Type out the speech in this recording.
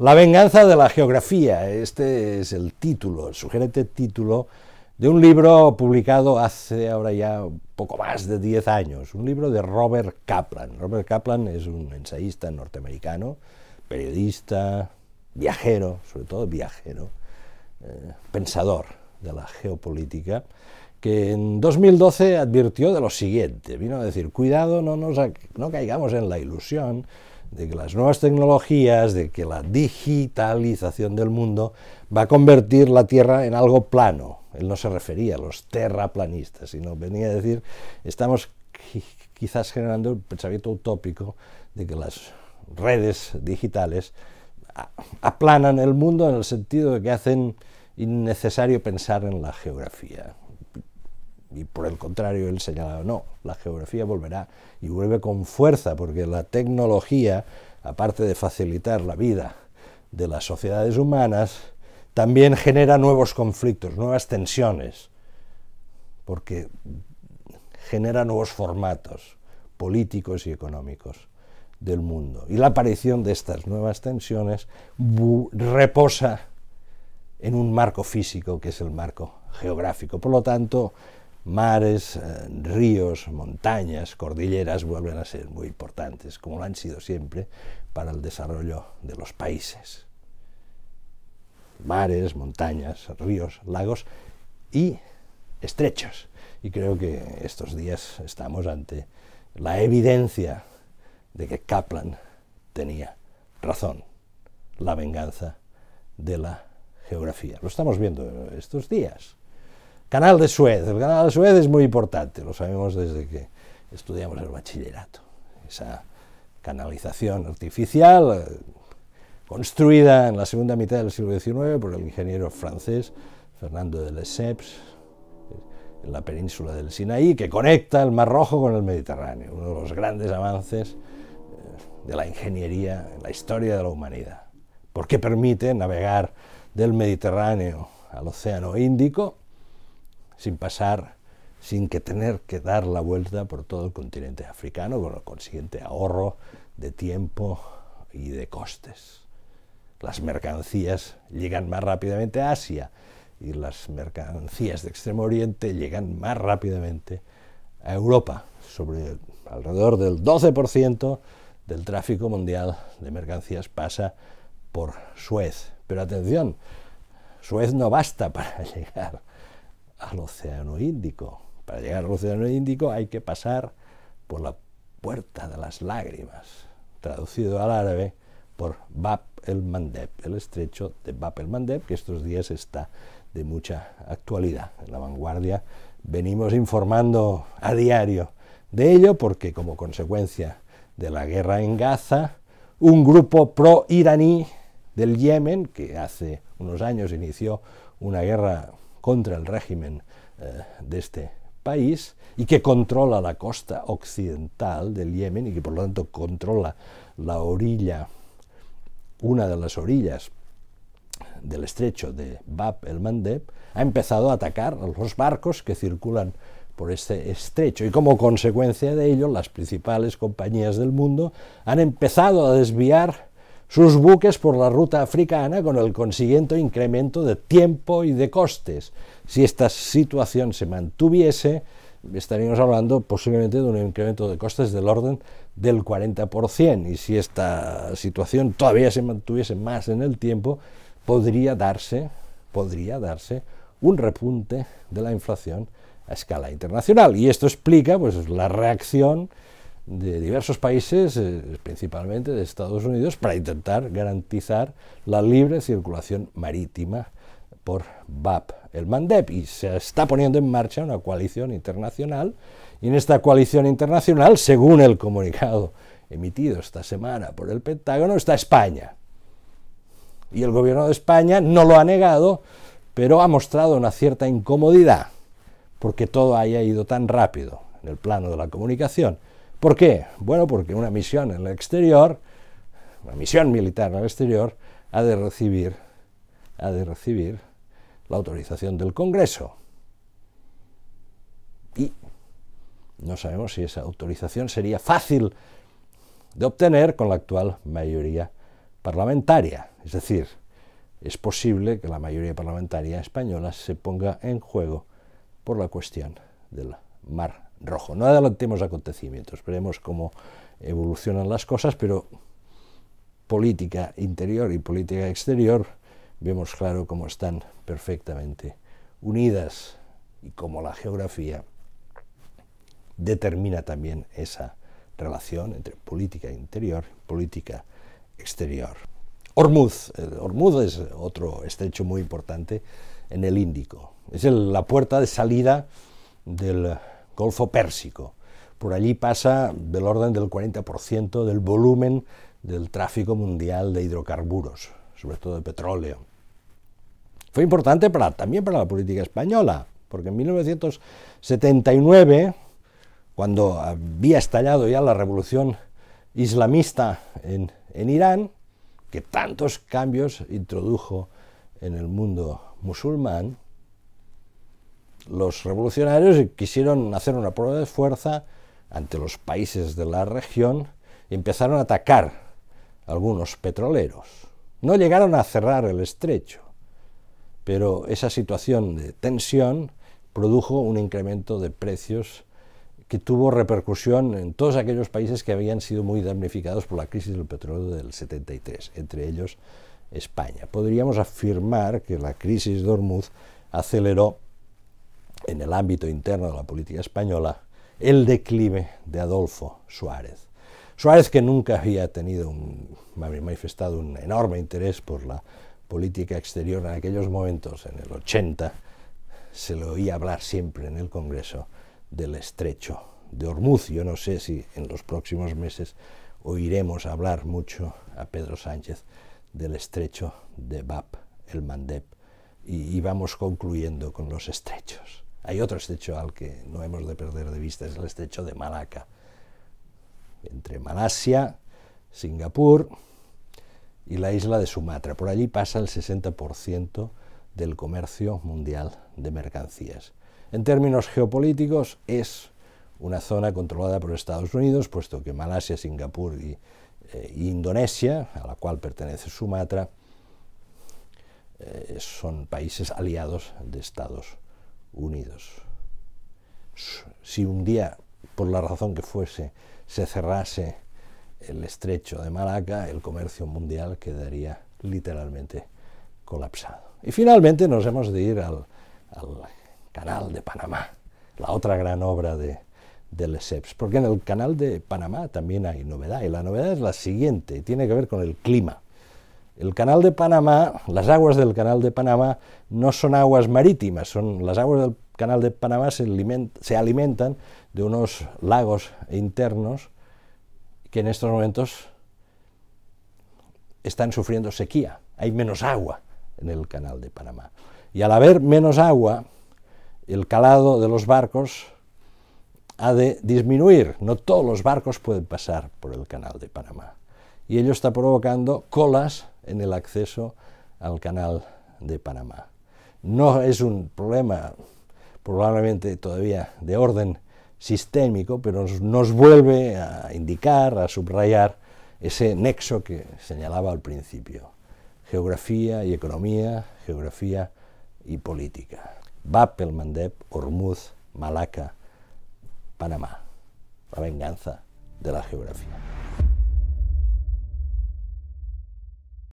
La venganza de la geografía, este es el título, el sugerente título de un libro publicado hace ahora ya poco más de 10 años, un libro de Robert Kaplan. Robert Kaplan es un ensayista norteamericano, periodista, viajero, sobre todo viajero, eh, pensador de la geopolítica, que en 2012 advirtió de lo siguiente, vino a decir, cuidado, no, no caigamos en la ilusión de que las nuevas tecnologías, de que la digitalización del mundo va a convertir la Tierra en algo plano. Él no se refería a los terraplanistas, sino venía a decir, estamos quizás generando un pensamiento utópico de que las redes digitales aplanan el mundo en el sentido de que hacen innecesario pensar en la geografía. Y por el contrario, él señalaba, no, la geografía volverá y vuelve con fuerza, porque la tecnología, aparte de facilitar la vida de las sociedades humanas, también genera nuevos conflictos, nuevas tensiones, porque genera nuevos formatos políticos y económicos del mundo. Y la aparición de estas nuevas tensiones reposa en un marco físico que es el marco geográfico. Por lo tanto, mares, eh, ríos, montañas, cordilleras vuelven a ser muy importantes, como lo han sido siempre, para el desarrollo de los países. Mares, montañas, ríos, lagos y estrechos. Y creo que estos días estamos ante la evidencia de que Kaplan tenía razón, la venganza de la geografía. Lo estamos viendo estos días. Canal de Suez. El canal de Suez es muy importante, lo sabemos desde que estudiamos el bachillerato. Esa canalización artificial eh, construida en la segunda mitad del siglo XIX por el ingeniero francés Fernando de Lesseps eh, en la península del Sinaí, que conecta el Mar Rojo con el Mediterráneo, uno de los grandes avances eh, de la ingeniería en la historia de la humanidad, porque permite navegar del Mediterráneo al Océano Índico sin pasar, sin que tener que dar la vuelta por todo el continente africano, con el consiguiente ahorro de tiempo y de costes. Las mercancías llegan más rápidamente a Asia y las mercancías de Extremo Oriente llegan más rápidamente a Europa, sobre alrededor del 12% del tráfico mundial de mercancías pasa por Suez. Pero atención, Suez no basta para llegar al Océano Índico. Para llegar al Océano Índico hay que pasar por la puerta de las lágrimas, traducido al árabe por Bab el Mandeb, el estrecho de Bab el Mandeb, que estos días está de mucha actualidad. En la vanguardia venimos informando a diario de ello porque como consecuencia de la guerra en Gaza, un grupo pro-iraní del Yemen, que hace unos años inició una guerra contra el régimen eh, de este país y que controla la costa occidental del Yemen y que por lo tanto controla la orilla, una de las orillas del estrecho de Bab el Mandeb, ha empezado a atacar a los barcos que circulan por este estrecho y como consecuencia de ello las principales compañías del mundo han empezado a desviar sus buques por la ruta africana con el consiguiente incremento de tiempo y de costes. Si esta situación se mantuviese, estaríamos hablando posiblemente de un incremento de costes del orden del 40%, y si esta situación todavía se mantuviese más en el tiempo, podría darse, podría darse un repunte de la inflación a escala internacional. Y esto explica pues, la reacción de diversos países, eh, principalmente de Estados Unidos, para intentar garantizar la libre circulación marítima por BAP, el MANDEP, y se está poniendo en marcha una coalición internacional, y en esta coalición internacional, según el comunicado emitido esta semana por el Pentágono, está España. Y el gobierno de España no lo ha negado, pero ha mostrado una cierta incomodidad, porque todo haya ido tan rápido en el plano de la comunicación. ¿Por qué? Bueno, porque una misión en el exterior, una misión militar en el exterior, ha de recibir, ha de recibir la autorización del Congreso. Y no sabemos si esa autorización sería fácil de obtener con la actual mayoría parlamentaria. Es decir, es posible que la mayoría parlamentaria española se ponga en juego por la cuestión del mar rojo. No adelantemos acontecimientos, veremos cómo evolucionan las cosas, pero política interior y política exterior vemos claro cómo están perfectamente unidas y cómo la geografía determina también esa relación entre política interior y política exterior. Ormuz es otro estrecho muy importante en el Índico. Es la puerta de salida del Golfo Pérsico. Por allí pasa del orden del 40% del volumen del tráfico mundial de hidrocarburos, sobre todo de petróleo. Fue importante también para la política española, porque en 1979, cuando había estallado ya la revolución islamista en Irán, que tantos cambios introdujo en el mundo musulmán, los revolucionarios quisieron hacer una prueba de fuerza ante los países de la región y empezaron a atacar algunos petroleros. No llegaron a cerrar el estrecho, pero esa situación de tensión produjo un incremento de precios que tuvo repercusión en todos aquellos países que habían sido muy damnificados por la crisis del petróleo del 73, entre ellos España. Podríamos afirmar que la crisis de Hormuz aceleró en el ámbito interno de la política española el declive de Adolfo Suárez. Suárez que nunca había tenido un, manifestado un enorme interés por la política exterior en aquellos momentos, en el 80, se le oía hablar siempre en el Congreso del estrecho de Hormuz. Yo no sé si en los próximos meses oiremos hablar mucho a Pedro Sánchez del estrecho de Bab el Mandeb. y vamos concluyendo con los estrechos. Hay otro estrecho al que no hemos de perder de vista, es el estrecho de Malaca, entre Malasia, Singapur y la isla de Sumatra. Por allí pasa el 60% del comercio mundial de mercancías. En términos geopolíticos, es una zona controlada por Estados Unidos, puesto que Malasia, Singapur y, eh, Indonesia, a la cual pertenece Sumatra, eh, son países aliados de Estados Unidos unidos. Si un día, por la razón que fuese, se cerrase el estrecho de Malaca, el comercio mundial quedaría literalmente colapsado. Y finalmente nos hemos de ir al, canal de Panamá, la otra gran obra de, de Lesseps, porque en el canal de Panamá también hay novedad, y la novedad es la siguiente, tiene que ver con el clima. El canal de Panamá, las aguas del canal de Panamá no son aguas marítimas, son las aguas del canal de Panamá se, se alimentan de unos lagos internos que en estos momentos están sufriendo sequía. Hay menos agua en el canal de Panamá. Y al haber menos agua, el calado de los barcos ha de disminuir. No todos los barcos pueden pasar por el canal de Panamá. Y ello está provocando colas en el acceso al canal de Panamá. No es un problema probablemente todavía de orden sistémico, pero nos vuelve a indicar, a subrayar ese nexo que señalaba al principio. Geografía y economía, geografía y política. Bab el Mandeb, Hormuz, Malaca, Panamá. La venganza de la geografía.